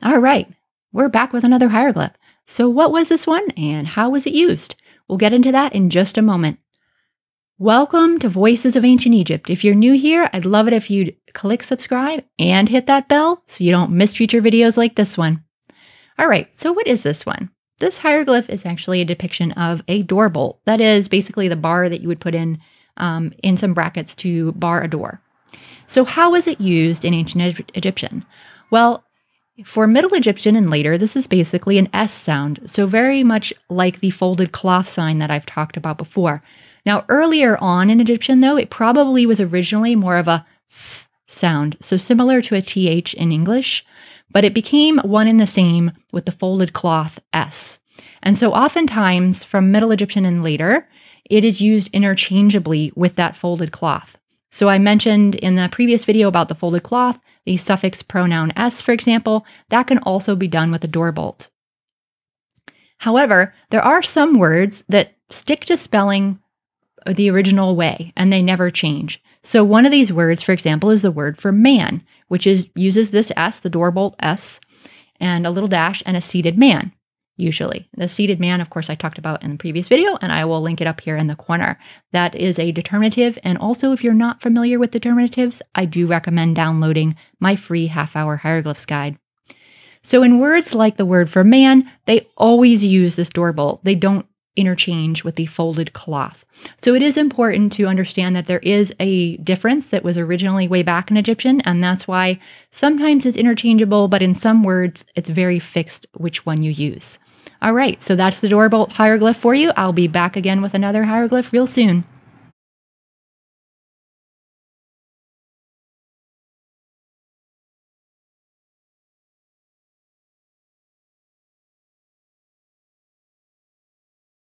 All right, we're back with another hieroglyph. So, what was this one and how was it used? We'll get into that in just a moment. Welcome to Voices of Ancient Egypt. If you're new here, I'd love it if you'd click subscribe and hit that bell so you don't miss future videos like this one. All right, so what is this one? This hieroglyph is actually a depiction of a door bolt. That is basically the bar that you would put in um, in some brackets to bar a door. So, how was it used in ancient Egyptian? Well, for Middle Egyptian and later, this is basically an S sound, so very much like the folded cloth sign that I've talked about before. Now, earlier on in Egyptian, though, it probably was originally more of a th sound, so similar to a th in English, but it became one and the same with the folded cloth S. And so, oftentimes from Middle Egyptian and later, it is used interchangeably with that folded cloth. So I mentioned in the previous video about the folded cloth, the suffix pronoun s, for example, that can also be done with a door bolt. However, there are some words that stick to spelling the original way and they never change. So one of these words, for example, is the word for man, which is uses this s, the door bolt s, and a little dash and a seated man usually. The seated man, of course, I talked about in the previous video, and I will link it up here in the corner. That is a determinative. And also, if you're not familiar with determinatives, I do recommend downloading my free half hour hieroglyphs guide. So, in words like the word for man, they always use this door bolt. They don't interchange with the folded cloth. So it is important to understand that there is a difference that was originally way back in Egyptian, and that's why sometimes it's interchangeable, but in some words, it's very fixed which one you use. All right, so that's the door bolt hieroglyph for you. I'll be back again with another hieroglyph real soon.